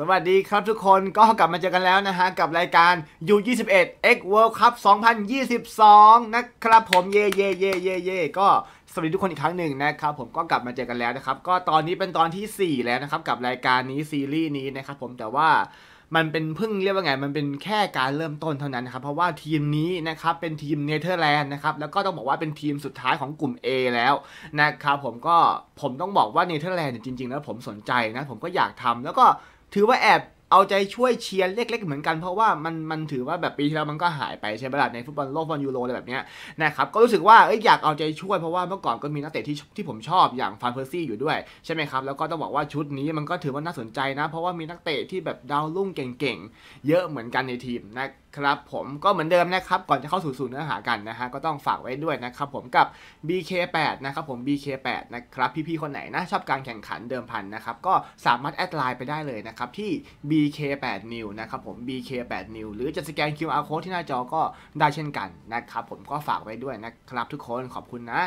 สวัสดีครับทุกคนก็กลับมาเจอกันแล้วนะฮะกับรายการ U21 X World Cup 2022 นะครับผมเย่เย่เย่เย่เย่ก็สวัสดีทุกคนอีกครั้งหนึ่งนะครับผมก็กลับมาเจอกันแล้วนะครับก็ตอนนี้เป็นตอนที่ 4 แล้วนะครับกับรายการนี้ซีรีส์นี้นะครับผมแต่ว่ามันเป็นเพิ่งเรียกว่าไง มันเป็นแค่การเริ่มต้นเท่านั้นนครับเพราะว่าทีมนี้นะครับเป็นทีมเนเธอร์แลนด์นะครับ แล้วก็ต้องบอกว่าเป็นทีมสุดท้ายของกลุ่ม A แล้วนะครับผมก็ผมต้องบอกว่าเนเธอร์แลนด์จริงๆ แล้วผมสนใจนะ ผมก็อยากทำแล้วก็ถือว่าแอบเอาใจช่วยเชียร์เล็กๆเหมือนกันเพราะว่ามันมันถือว่าแบบปีที่แล้วมันก็หายไปใช่ไหมล่ะในฟุตบอลโลกฟุตบอลยูโรอะไรแบบเนี้ยนะครับก็รู้สึกว่าเอ้ยอยากเอาใจช่วยเพราะว่าเมื่อก่อนก็มีนักเตะที่ที่ผมชอบอย่างฟานเพอร์ซี่อยู่ด้วยใช่ไหมครับแล้วก็ต้องบอกว่าชุดนี้มันก็ถือว่าน่าสนใจนะ เพราะว่ามีนักเตะที่แบบดาวรุ่งเก่งๆเยอะเหมือนกันในทีมนะครับผมก็เหมือนเดิมนะครับก่อนจะเข้าสู่สู่เนื้อหากันนะฮะก็ต้องฝากไว้ด้วยนะครับผมกับ BK8 นะครับผม BK8 นะครับพี่ ๆ คนไหนนะชอบการแข่งขันเดิมพันนะครับก็สามารถแอดไลน์ไปได้เลยนะครับที่ BK8 New นะครับผม BK8 New หรือจะสแกน QR code ที่หน้าจอก็ได้เช่นกันนะครับผมก็ฝากไว้ด้วยนะครับทุกคนขอบคุณนะ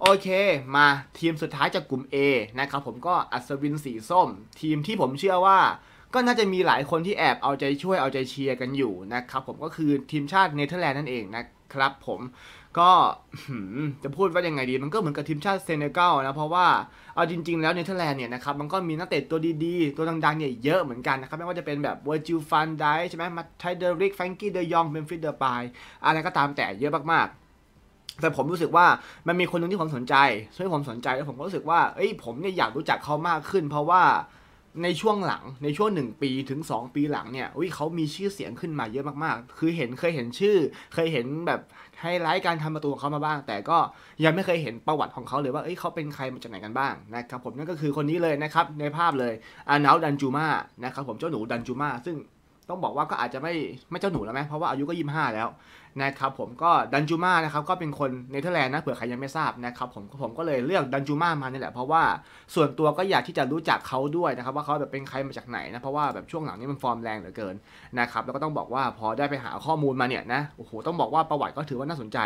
โอเค มาทีมสุดท้ายจากกลุ่ม A นะครับผมก็อัศวินสีส้ม ทีมที่ผมเชื่อว่าก็น่าจะมีหลายคนที่แอบเอาใจช่วยเอาใจเชียร์กันอยู่นะครับ ผมก็คือทีมชาติเนเธอร์แลนด์นั่นเองนะครับ ผมก็จะพูดว่ายังไงดี มันก็เหมือนกับทีมชาติเซเนกัลนะ เพราะว่าเอาจริงๆ แล้วเนเธอร์แลนด์เนี่ยนะครับมันก็มีนักเตะตัวดีๆ ตัวดังๆเนี่ยเยอะเหมือนกันนะครับไม่ว่าจะเป็นแบบเวอร์จิลฟันไดใช่ไหมมาไทเดอริกแฟรงกี้เดยองเบนฟิตเดอร์ปายอะไรก็ตามแต่เยอะมากๆแต่ผมรู้สึกว่ามันมีคนหนึ่งที่ผมสนใจช่วยผมสนใจแล้วผมก็รู้สึกว่าเอ้ยผมเนี่ยอยากรู้จักเขามากขึ้น เพราะว่าในช่วงหลังในช่วง 1 ปีถึง 2 ปีหลังเนี่ยอุ้ยเขามีชื่อเสียงขึ้นมาเยอะมากๆ คือเห็นเคยเห็นชื่อ เคยเห็นแบบไฮไลท์การทำประตูของเขามาบ้าง แต่ก็ยังไม่เคยเห็นประวัติของเขาเลยว่า เอ้ยเขาเป็นใครมาจากไหนกันบ้าง นะครับผมนั่นก็คือคนนี้เลยนะครับในภาพเลยอานาดันจูมานะครับผม เจ้าหนูดันจูมาซึ่งต้องบอกว่าก็อาจจะไม่ไม่เจ้าหนูแล้วไหมเพราะว่าอายุก็ยี่ห้าแล้วนะครับผมก็ดันจูมานะครับก็เป็นคนเนเธอร์แลนด์นะเผื่อใครยังไม่ทราบนะครับผมผมก็เลยเลือกดันจูมามานี่แหละเพราะว่าส่วนตัวก็อยากที่จะรู้จักเขาด้วยนะครับว่าเขาแบบเป็นใครมาจากไหนนะเพราะว่าแบบช่วงหลังนี้มันฟอร์มแรงเหลือเกินนะครับแล้วก็ต้องบอกว่าพอได้ไปหาข้อมูลมาเนี่ยนะโอ้โหต้องบอกว่าประวัติก็ถือว่าน่าสนใจ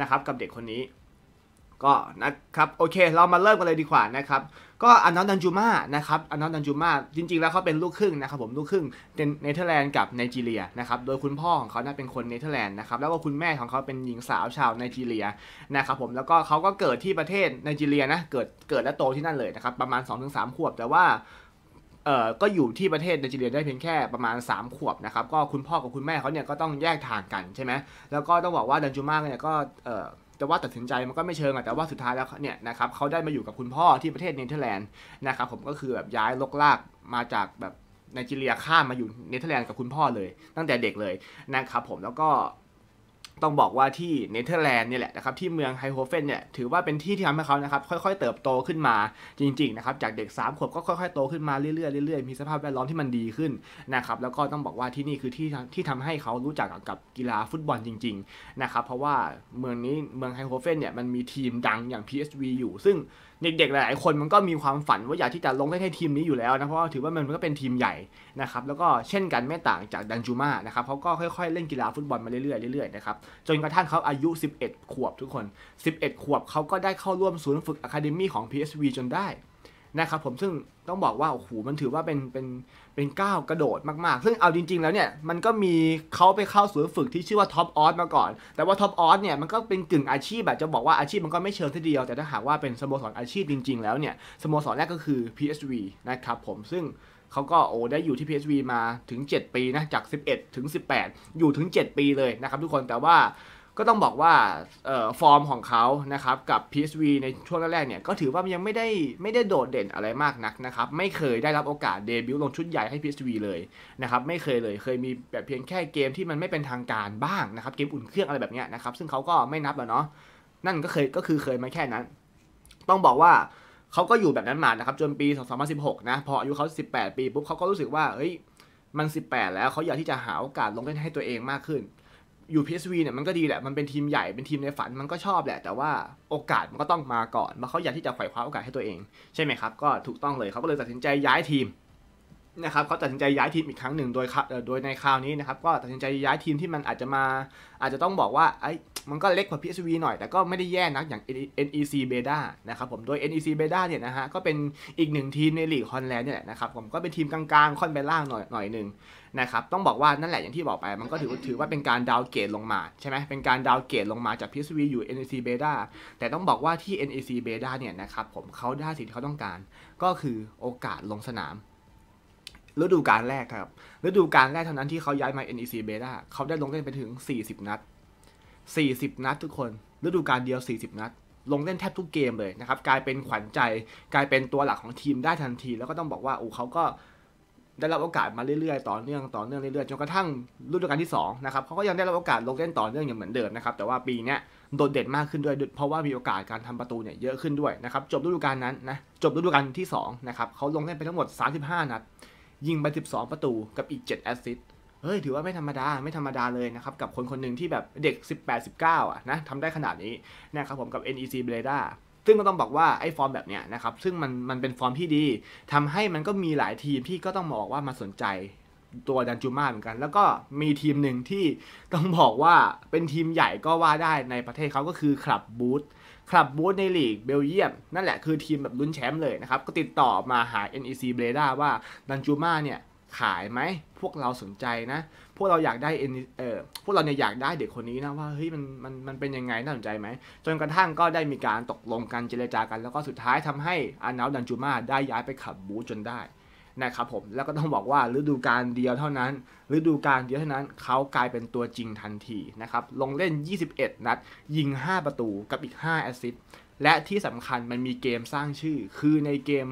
นะครับกับเด็กคนนี้ก็นะครับโอเคเรามาเริ่มกันเลยดีกว่านะครับก็อันนอตดันจูมานะครับอันนอตดันจูมาจริงๆแล้วเขาเป็นลูกครึ่งนะครับผมลูกครึ่งเนเธอร์แลนด์กับไนจีเรียนะครับโดยคุณพ่อของเขาเป็นคนเนเธอร์แลนด์นะครับแล้วก็คุณแม่ของเขาเป็นหญิงสาวชาวไนจีเรียนะครับผมแล้วก็เขาก็เกิดที่ประเทศไนจีเรียนะเกิดเกิดและโตที่นั่นเลยนะครับ ประมาณ 2-3 ขวบ แต่ว่าเอ่อก็อยู่ที่ประเทศไนจีเรียได้เพียงแค่ประมาณ 3 ขวบนะครับก็คุณพ่อกับคุณแม่เขาเนี่ยก็ต้องแยกทางกันใช่ไหมแล้วก็ต้องบอกว่าดันจูมาเนี่ยก็เอ่อแต่ว่าตัดสินใจมันก็ไม่เชิงอะแต่ว่าสุดท้ายแล้วเนี่ยนะครับเขาได้มาอยู่กับคุณพ่อที่ประเทศเนเธอร์แลนด์นะครับผมก็คือแบบย้ายลกลากมาจากแบบไนจีเรียข้ามมาอยู่เนเธอร์แลนด์กับคุณพ่อเลย ตั้งแต่เด็กเลยนะครับผมแล้วก็ต้องบอกว่าที่เนเธอร์แลนด์เนี่ยแหละนะครับที่เมืองไฮโฮเฟนเนี่ยถือว่าเป็นที่ที่ทำให้เขานะครับค่อยๆเติบโตขึ้นมาจริงๆนะครับจากเด็ก3ขวบก็ค่อยๆโตขึ้นมาเรื่อยๆเรื่อยๆมีสภาพแวดล้อมที่มันดีขึ้นนะครับแล้วก็ต้องบอกว่าที่นี่คือที่ที่ทำให้เขารู้จักกับกีฬาฟุตบอลจริงๆนะครับเพราะว่าเมืองนี้เมืองไฮโฮเฟนเนี่ยมันมีทีมดังอย่าง PSV อยู่ ซึ่งเด็กๆหลายๆคนมันก็มีความฝันว่าอยากที่จะลงได้ให้ทีมนี้อยู่แล้วนะเพราะว่าถือว่ามันก็เป็นทีมใหญ่นะครับแล้วก็เช่นกันไม่ต่างจากดันจูมานะครับเขาก็ค่อยๆเล่นกีฬาฟุตบอลมาเรื่อยๆเรื่อยๆนะครับจนกระทั่งเขาอายุ 11 ขวบทุกคน 11 ขวบเขาก็ได้เข้าร่วมศูนย์ฝึกอะคาเดมี่ของ PSV จนได้ นะครับผมซึ่งต้องบอกว่าโอ้โหมันถือว่าเป็นเป็นเป็นก้าวกระโดดมาก ๆ ซึ่งเอาจริง ๆ แล้วเนี่ย มันก็มีเขาไปเข้าศูนย์ฝึกที่ชื่อว่าท็อปออสมาก่อน แต่ว่าท็อปออสเนี่ยมันก็เป็นกึ่งอาชีพแบบจะบอกว่าอาชีพมันก็ไม่เชิงทีเดียว แต่ถ้าหากว่าเป็นสโมสรอาชีพจริง ๆแล้วเนี่ยสโมสรแรกก็คือ PSV นะครับผมซึ่งเขาก็โอ้ได้อยู่ที่ PSV มาถึง 7 ปีนะจาก 11 ถึง 18 อยู่ถึง 7 ปีเลยนะครับ ทุกคนแต่ว่าก็ต้องบอกว่าฟอร์มของเขานะครับกับ PSV ในช่วงแรก ๆ เนี่ยก็ถือว่ายังไม่ได้ไม่ได้โดดเด่นอะไรมากนักนะครับ ไม่เคยได้รับโอกาสเดบิวต์ลงชุดใหญ่ให้ PSV เลยนะครับ ไม่เคยเลยเคยมีแบบเพียงแค่เกมที่มันไม่เป็นทางการบ้างนะครับ เกมอุ่นเครื่องอะไรแบบนี้นะครับซึ่งเขาก็ไม่นับแล้วเนาะนั่นก็เคยก็คือเคยมาแค่นั้น ต้องบอกว่าเขาก็อยู่แบบนั้นมานะครับจนปี 2016 นะพออายุเขา 18 ปีปุ๊บเขาก็รู้สึกว่า เฮ้ย มัน 18 แล้วเขาอยากที่จะหาโอกาสลงเล่นให้ตัวเองมากขึ้นอยู่ PSV เนี่ยมันก็ดีแหละมันเป็นทีมใหญ่เป็นทีมในฝันมันก็ชอบแหละแต่ว่าโอกาสมันก็ต้องมาก่อนเพราะเขาอยากที่จะไขว่คว้าโอกาสให้ตัวเอง ใช่ไหมครับก็ถูกต้องเลยเขาก็เลยตัดสินใจย้ายทีมนะครับเขาตัดสินใจย้ายทีมอีกครั้งหนึ่งโดยโดยในคราวนี้นะครับก็ตัดสินใจย้ายทีมที่มันอาจจะมาอาจจะต้องบอกว่าไอ้มันก็เล็กกว่า PSV หน่อยแต่ก็ไม่ได้แย่นักอย่าง NEC b e d a นะครับผมโดย NEC b e d a เนี่ยนะฮะก็เป็นอีกหนึ่งทีมในลีกฮอนแลนด์เนี่ยแหละนะครับผมก็เป็นทีมกลางๆค่อนไปล่างหน่อยหน่อยหนึ่งนะครับต้องบอกว่านั่นแหละอย่างที่บอกไปมันก็ถือถือว่าเป็นการดาวเกตลงมาใช่ไหมเป็นการดาวเกตลงมาจาก PSV อยู่ NEC b e d a แต่ต้องบอกว่าที่ NEC b e d a เนี่ยนะครับผมเขาได้สิ่งที่เขาต้องการ ก็คือโอกาสลงสนามฤดูกาลแรกครับฤดูกาลแรกเท่านั้นที่เขาย้ายมา NEC Beta เขาได้ลงเล่นไปถึง 40 นัด 40นัดทุกคน ฤดูกาลเดียว 40นัดลงเล่นแทบทุกเกมเลยนะครับกลายเป็นขวัญใจกลายเป็นตัวหลักของทีมได้ทันที แล้วก็ต้องบอกว่าโอ้เขาก็ได้รับโอกาสมาเรื่อยๆ ต่อเนื่องต่อเนื่องเรื่อย ๆจนกระทั่งฤดูกาลที่2นะครับเขาก็ยังได้รับโอกาสลงเล่นต่อเนื่องอย่างเหมือนเดิมนะครับแต่ว่าปีนี้โดดเด่นมากขึ้นด้วยเพราะว่ามีโอกาสการทำประตูเนี่ยเยอะขึ้นด้วยนะครับจบฤดูกาลนั้นนะจบฤดูกาลที่2นะครับเขาลงเล่นไปทั้งหมด 35นัดยิงไป 12 ประตูกับอีก 7 แอสซิสต์เฮ้ย ถือว่าไม่ธรรมดา ไม่ธรรมดาเลยนะครับ กับคนคนหนึ่งที่แบบเด็ก 18-19 อ่ะนะทำได้ขนาดนี้นะครับผมกับ NEC b l a d a ซึ่งก็ต้องบอกว่าไอ้ฟอร์มแบบเนี้ยนะครับ ซึ่งมันมันเป็นฟอร์มที่ดีทำให้มันก็มีหลายทีมที่ก็ต้องบอกว่ามาสนใจตัวดันจูมาเหมือนกัน แล้วก็มีทีมหนึ่งที่ต้องบอกว่าเป็นทีมใหญ่ก็ว่าได้ในประเทศเขาก็คือคลับบูธคลับบูธในลีกเบลเยียม นั่นแหละคือทีมแบบลุ้นแชมป์เลยนะครับ ก็ติดต่อมาหา NEC b r e d a ว่าดันจูมาเนี่ยขายไหมพวกเราสนใจนะ พวกเราอยากได้เออพวกเราเนี่ยอยากได้เด็กคนนี้นะว่าเฮ้ยมันมันมันเป็นยังไงน่าสนใจไหม จนกระทั่งก็ได้มีการตกลงกันเจรจากัน แล้วก็สุดท้ายทำให้อานาลดันจูมาได้ย้ายไปขับบูธจนได้นะครับผมแล้วก็ต้องบอกว่าฤดูการเดียวเท่านั้นฤดูการเดียวเท่านั้นเขากลายเป็นตัวจริงทันทีนะครับลงเล่น 21 นัด ยิง 5 ประตูกับอีก 5 แอสซิสต์และที่สำคัญมันมีเกมสร้างชื่อ คือในเกม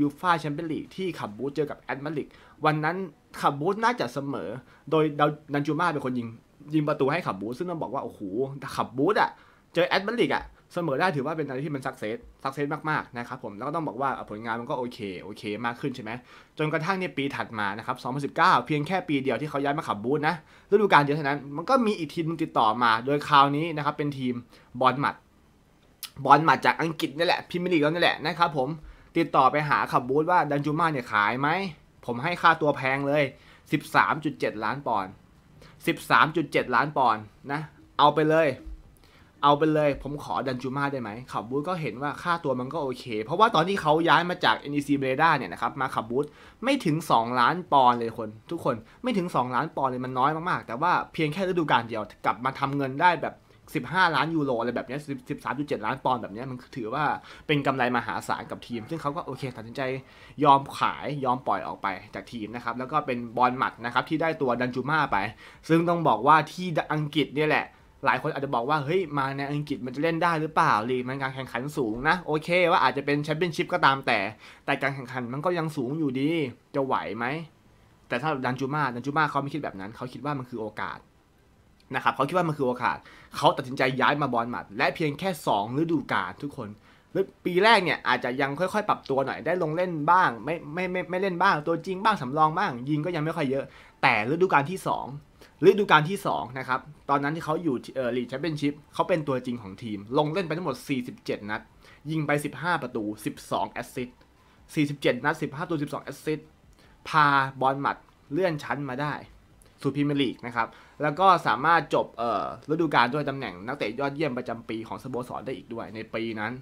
ยูฟาแชมเปี้ยนลีกที่ขับบูธเจอกับแอตมาลิกวันนั้นขับบูธน่าจะเสมอ โดยดันจูมาเป็นคนยิงยิงประตูให้ขับบูธซึ่งต้องบอกว่าโอ้โหขับบูธอะเจอแอตมาลิกอะเสมอได้ถือว่าเป็นอะไรที่มันสักเซสสักเซสมากๆนะครับผมแล้วก็ต้องบอกว่าผลงานมันก็โอเคโอเคมากขึ้นใช่ไหมจนกระทั่งเนี่ยปีถัดมานะครับ2019 เพียงแค่ปีเดียวที่เขาย้ายมาขับบูธนะฤดูกาลเดียวเท่านั้นมันก็มีอีกทีมติดต่อมา โดยคราวนี้นะครับเป็นทีมบอลหมัด บอลหมัดจากอังกฤษนี่แหละพิมลีกแล้วนี่แหละนะครับผมติดต่อไปหาขับบูธว่าดันจูมาเนี่ยขายไหมผมให้ค่าตัวแพงเลย 13.7 ล้านปอนด์13.7 ล้านปอนด์นะ เอาไปเลยเอาไปเลย ผมขอดันจูมาได้ไหม ขับบูธก็เห็นว่าค่าตัวมันก็โอเค เพราะว่าตอนที่เขาย้ายมาจาก NEC b r e d a เนี่ยนะครับ มาขับบูธไม่ถึง 2 ล้านปอนด์เลยคน ทุกคนไม่ถึง 2 ล้านปอนด์เลยมันน้อยมาก ๆ แต่ว่าเพียงแค่ฤดูกาลเดียว กลับมาทำเงินได้แบบ 15 ล้านยูโร อะไรแบบนี้13.7 ล้านปอนด์แบบนี้มันถือว่าเป็นกำไรมหาศาลกับทีม ซึ่งเขาก็โอเคตัดสินใจยอมขายยอมปล่อยออกไปจากทีมนะครับแล้วก็เป็นบอลหมัดนะครับที่ได้ตัวดันจูมาไปซึ่งต้องบอกว่าที่อังกฤษเนี่ยแหละหลายคนอาจจะบอกว่าเฮ้ยมาในอังกฤษมันจะเล่นได้หรือเปล่าลีมันการแข่งขันสูงนะ โอเคว่าอาจจะเป็นแชมเปี้ยนชิพก็ตามแต่ แต่การแข่งขันมันก็ยังสูงอยู่ดีจะไหวไหม แต่ถ้าดันจูมาดันจูมาเขาไม่คิดแบบนั้นเขาคิดว่ามันคือโอกาสนะครับเขาคิดว่ามันคือโอกาส เขาตัดสินใจย้ายมาบอลหมัด และเพียงแค่2ฤดูกาลทุกคนปีแรกเนี่ยอาจจะยังค่อย ๆ ปรับตัวหน่อย ได้ลงเล่นบ้างไม่ไม่ไม่ไม่เล่นบ้างตัวจริงบ้างสำรองบ้าง ยิงก็ยังไม่ค่อยเยอะ แต่ฤดูกาลที่2ฤดูกาลที่ 2 นะครับ ตอนนั้นที่เขาอยู่เออลีดแชมเปี้ยนชิพเขาเป็นตัวจริงของทีม ลงเล่นไปทั้งหมด 47 นัด ยิงไป 15 ประตู 12 แอสซิสต์ 47 นัด 15 ประตู 12 แอสซิสต์ พาบอลหมัดเลื่อนชั้นมาได้ สู่พรีเมียร์ลีกนะครับ แล้วก็สามารถจบฤดูกาลด้วยตำแหน่งนักเตะยอดเยี่ยมประจำปีของสโมสรได้อีกด้วยในปีนั้น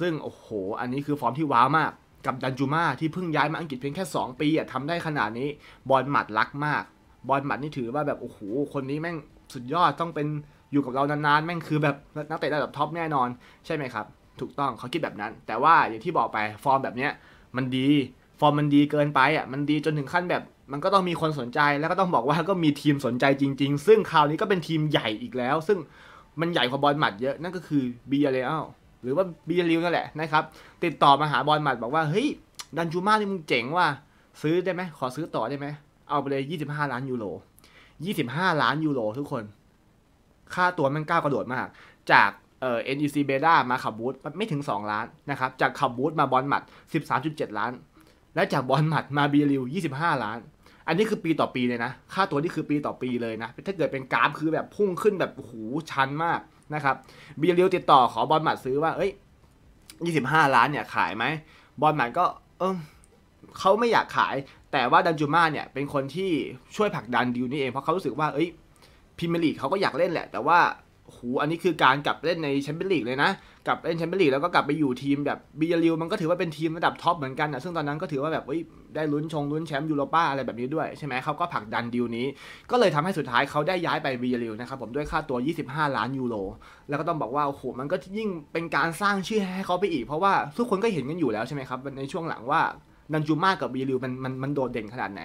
ซึ่งโอ้โห อันนี้คือฟอร์มที่ว้าวมาก กับดันจูมาที่เพิ่งย้ายมาอังกฤษเพียงแค่ 2 ปีอะทำได้ขนาดนี้บอลหมัดรักมากบอลหมัดนี่ถือว่าแบบโอ้โหคนนี้แม่งสุดยอดต้องเป็นอยู่กับเรานานๆแม่งคือแบบนักเตะระดับท็อปแน่นอน ใช่ไหมครับ ถูกต้องเขาคิดแบบนั้น แต่ว่าอย่างที่บอกไปฟอร์มแบบเนี้ยมันดีฟอร์มมันดีเกินไปอ่ะมันดีจนถึงขั้นแบบ มันก็ต้องมีคนสนใจแล้วก็ต้องบอกว่าก็มีทีมสนใจจริงๆ ซึ่งคราวนี้ก็เป็นทีมใหญ่อีกแล้ว ซึ่งมันใหญ่กว่าบอลหมัดเยอะ นั่นก็คือบีเรอลหรือว่าบีเรยวนั่นแหละนะครับติดต่อมาหาบอลหมัดบอกว่าเฮ้ยดันจูมานี่มึงเจ๋งว่ะซื้อได้ไหมขอซื้อต่อได้ไหมเอาไปเลยยี่สิบห้าล้านยูโรยี่สิบห้าล้าน ยูโรทุกคน ค่าตัวมันก้าวกระโดดมาก จากเอ่อ NEC บด้ามาขับบูธไม่ถึง 2 ล้านนะครับ จากขับบูธมาบอลหมัด 13.7 ล้าน และจากบอลหมัดมาบีริว25 ล้าน อันนี้คือปีต่อปีเลยนะ ค่าตัวนี่คือปีต่อปีเลยนะ ถ้าเกิดเป็นกราฟคือแบบพุ่งขึ้นแบบหูชันมากนะครับ บีริวติดต่อขอบอลหมัดซื้อว่า เอ้ย 25 ล้านเนี่ย ขายไหม บอลหมัดก็ เออเขาไม่อยากขายแต่ว่าดันจูมาเนี่ยเป็นคนที่ช่วยผลักดันดิวนี่เอง เพราะเขารู้สึกว่าเอ้ยพิมลีกเขาก็อยากเล่นแหละ แต่ว่าหูอันนี้คือการกลับเล่นในแชมเปี้ยนลีกเลยนะ กลับเล่นแชมเปี้ยนลีกแล้วก็กลับไปอยู่ทีมแบบบีเอลิวมันก็ถือว่าเป็นทีมระดับท็อปเหมือนกันนะซึ่งตอนนั้นก็ถือว่าแบบได้ลุ้นชงลุ้นแชมป์ยูโรป้าอะไรแบบนี้ด้วยใช่ไหมเขาก็ผลักดันดีลนี้ ก็เลยทำให้สุดท้ายเขาได้ย้ายไปบีเอลิวนะครับผมด้วยค่าตัว 25 ล้านยูโรแล้วก็ต้องบอกว่าโอ้โหมันก็ยิ่งเป็นการสร้างชื่อให้เขาไปอีก เพราะว่าทุกคนก็เห็นกันอยู่แล้วใช่ไหมครับในช่วงหลังว่านันจูมากับวีลิวมันมันมันโดดเด่นขนาดไหน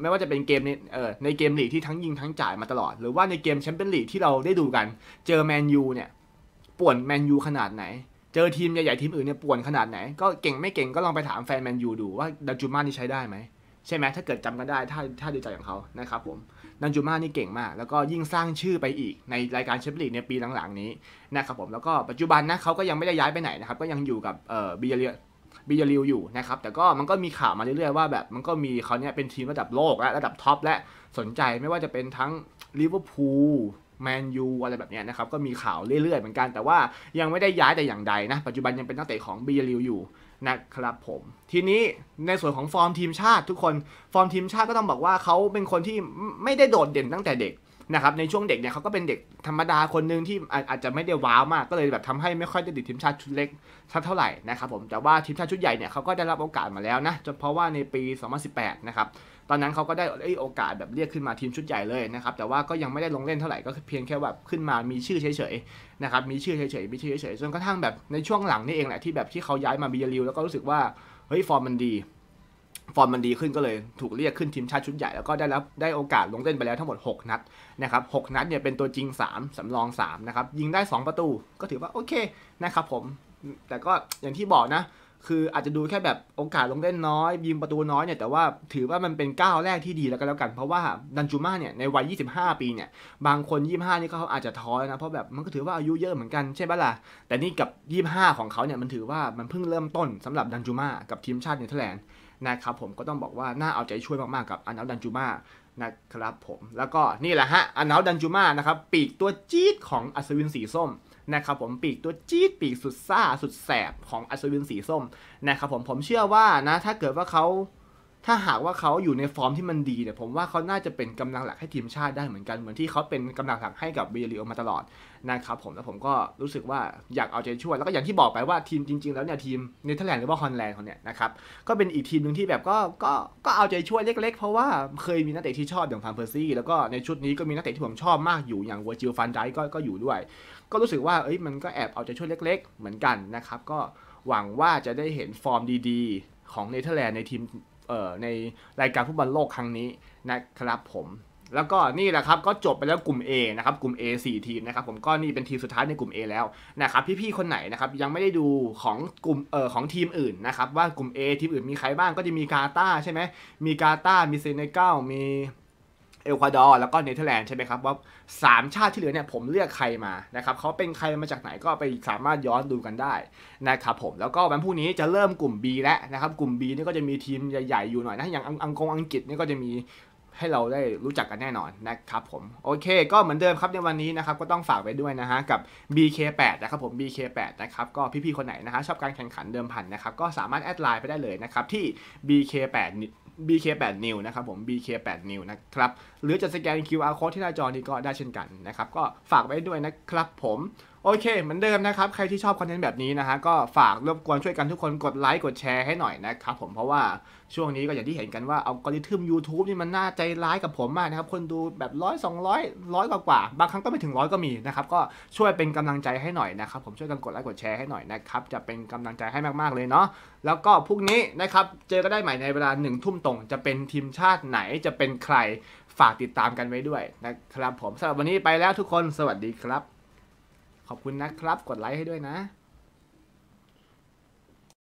ไม่ว่าจะเป็นเกมในเออในเกมลีกที่ทั้งยิงทั้งจ่ายมาตลอดหรือว่าในเกมแชมเปี้ยนลีกที่เราได้ดูกันเจอแมนยูเนี่ย ป่วนแมนยูขนาดไหน เจอทีมใหญ่ ๆ ทีมอื่นเนี่ยป่วนขนาดไหน ก็เก่งไม่เก่งก็ลองไปถามแฟนแมนยูดูว่าดันจูมานี่ใช้ได้ไหม ใช่ไหมถ้าเกิดจำกันได้ถ้าถ้าดูใจของเขานะครับผมนันจูมานี่เก่งมาก แล้วก็ยิ่งสร้างชื่อไปอีกในรายการแชมเปี้ยนลีกในปีหลังๆนี้นะครับผมแล้วก็ปัจจุบันนะเขาก็ยังไม่ได้ย้ายไปไหนนะครับก็ยังอยู่กับเออบีเรียบิยาริวอยู่นะครับแต่ก็มันก็มีข่าวมาเรื่อยๆว่าแบบมันก็มีเขาเนี้ยเป็นทีมระดับโลกและระดับท็อปและสนใจไม่ว่าจะเป็นทั้งลิเวอร์พูลแมนยูอะไรแบบเนี้ยนะครับก็มีข่าวเรื่อยๆเหมือนกัน แต่ว่ายังไม่ได้ย้ายแต่อย่างใดนะปัจจุบันยังเป็นนักเตะของบิยาริวอยู่นะครับผมทีนี้ในส่วนของฟอร์มทีมชาติ ทุกคนฟอร์มทีมชาติก็ต้องบอกว่าเขาเป็นคนที่ไม่ได้โดดเด่นตั้งแต่เด็กนะครับในช่วงเด็กเนี่ยเขาก็เป็นเด็กธรรมดาคนหนึ่งที่อาจจะไม่ได้ว้าวมากก็เลยแบบทำให้ไม่ค่อยได้ติดทีมชาติชุดเล็กสักเท่าไหร่นะครับผมแต่ว่าทีมชาติชุดใหญ่เนี่ยเขาก็ได้รับโอกาสมาแล้วนะจนเพราะว่าในปี 2018 นะครับ ตอนนั้นเขาก็ได้โอกาสแบบเรียกขึ้นมาทีมชุดใหญ่เลยนะครับแต่ว่าก็ยังไม่ได้ลงเล่นเท่าไหร่ ก็เพียงแค่แบบขึ้นมามีชื่อเฉยๆนะครับมีชื่อเฉยๆมีชื่อเฉยๆจนกระทั่งแบบในช่วงหลังนี่เองแหละที่แบบที่เขาย้ายมาบียริวแล้วก็รู้สึกว่าเฮ้ยฟอร์มมันดีฟอร์มมันดีขึ้นก็เลยถูกเรียกขึ้นทีมชาติชุดใหญ่แล้วก็ได้รับได้โอกาสลงเล่นไปแล้วทั้งหมด 6 นัดนะครับหนัดเนี่ยเป็นตัวจริง 3 สำรอง 3 นะครับ ยิงได้ 2 ประตูก็ถือว่าโอเคนะครับผมแต่ก็อย่างที่บอกนะคืออาจจะดูแค่แบบโอกาสลงเล่นน้อยยิงประตูน้อยเนี่ยแต่ว่าถือว่ามันเป็นก้าวแรกที่ดีแล้วก็แล้วกันเพราะว่าดันจูมาเนี่ยในวัย 25 ปีเนี่ยบางคน 25 นี่เขาอาจจะท้อนะเพราะแบบมันก็ถือว่าอายุเยอะเหมือนกันใช่ปะล่ะแต่นี่กับ 25 ของเขาเนี่ยมันถือว่ามันเพิ่งเริ่มต้นสำหรับดันจูมากับทีมชาติเนเธอร์แลนด์นะครับผมก็ต้องบอกว่าน่าเอาใจช่วยมากๆกับอันเัลดันจูมานะครับผมแล้วก็นี่แหละฮะอันเัลดันจูมานะครับปีกตัวจี๊ดของอัศวินสีส้มนะครับผมปีกตัวจี๊ดปีกสุดซ่าสุดแสบของอัศวินสีส้ม นะครับผมผมเชื่อว่านะ ถ้าเกิดว่าเขาถ้าหากว่าเขาอยู่ในฟอร์มที่มันดีเนี่ยผมว่าเขาน่าจะเป็นกำลังหลักให้ทีมชาติได้เหมือนกันเหมือนที่เขาเป็นกำลังหลักให้กับเบยริีอมาตลอดนะครับผมแล้วผมก็รู้สึกว่าอยากเอาใจช่วย แล้วก็อย่างที่บอกไปว่าทีมจริง ๆแล้วเนี่ยทีมเนเธอร์แลนด์หรือว่าฮอลแลนด์เขาเนี่ยนะครับก็เป็นอีกทีมหนึ่งที่แบบก็ก็ก็เอาใจช่วยเล็กๆเพราะว่าเคยมีนักเตะที่ชอบอย่างฟานเพอร์ซี่แล้วก็ในชุดนี้ก็มีนักเตะที่ผมชอบมากอยู่อย่างวัวจิลฟันไดก็ก็อยู่ด้วย ก็รู้สึกว่าเอ้ยมันก็แอบเอาใจช่วยเล็ก ๆ เหมือนกันนะครับก็หวังว่าจะได้เห็นฟอร์มดีๆของเนเธอร์แลนด์ในทีมเอ่อในรายการฟุตบอลโลกครั้งนี้นะครับผมแล้วก็นี่แหละครับก็จบไปแล้วกลุ่ม A นะครับกลุ่ม A 4ทีมนะครับผมก็นี่เป็นทีมสุดท้ายในกลุ่ม A แล้วนะครับพี่ๆคนไหนนะครับยังไม่ได้ดูของกลุ่มเอ่อของทีมอื่นนะครับว่ากลุ่ม A ทีมอื่นมีใครบ้างก็จะมีกาตาใช่ไหมมีกาตามีเซเนกัลมีเอลควาดอร์แล้วก็เนเธอร์แลนด์ใช่ไหมครับว่า3ชาติที่เหลือเนี่ยผมเลือกใครมานะครับเขาเป็นใครมาจากไหนก็ไปสามารถย้อนดูกันได้นะครับผมแล้วก็วันพรุ่งนี้จะเริ่มกลุ่ม B แล้วนะครับ กลุ่ม B นี่ก็จะมีทีมใหญ่ๆ อยู่หน่อยนะ อย่างอังกงอังกฤษนี่ก็จะมีให้เราได้รู้จักกันแน่นอนนะครับผมโอเค ก็เหมือนเดิมครับในวันนี้นะครับก็ต้องฝากไว้ด้วยนะฮะกับ BK8 นะครับผม BK8 นะครับก็พี่ๆคนไหนนะฮะชอบการแข่งขันเดิมพันนะครับก็สามารถแอดไลน์ไปได้เลยนะครับที่ BK8 BK8 New นะครับผม BK8 New นะครับ หรือจะสแกน QR code ที่หน้าจอนี้ก็ได้เช่นกันนะครับ ก็ฝากไว้ด้วยนะครับผมโอเคเหมือนเดิมนะครับใครที่ชอบคอนเทนต์แบบนี้นะฮะก็ฝากรบกวนช่วยกันทุกคนกดไลค์กดแชร์ให้หน่อยนะครับผมเพราะว่าช่วงนี้ก็อย่างที่เห็นกันว่าเอากริทึม YouTube นี่มันน่าใจร้ายกับผมมากนะครับคนดูแบบร้อยสองร้อยร้อยกว่า บางครั้งก็ไม่ถึงร้อยก็มีนะครับก็ช่วยเป็นกำลังใจให้หน่อยนะครับผมช่วยกันกดไลค์กดแชร์ให้หน่อยนะครับจะเป็นกำลังใจให้มากๆเลยเนาะแล้วก็พรุ่งนี้นะครับเจอก็ได้ใหม่ในเวลาหนึ่งทุ่มตรง จะเป็นทีมชาติไหนจะเป็นใครฝากติดตามกันไว้ด้วยนะครับ ผมสำหรับวันนี้ไปแล้วทุกคนสวัสดีครับขอบคุณนะครับ กดไลค์ให้ด้วยนะ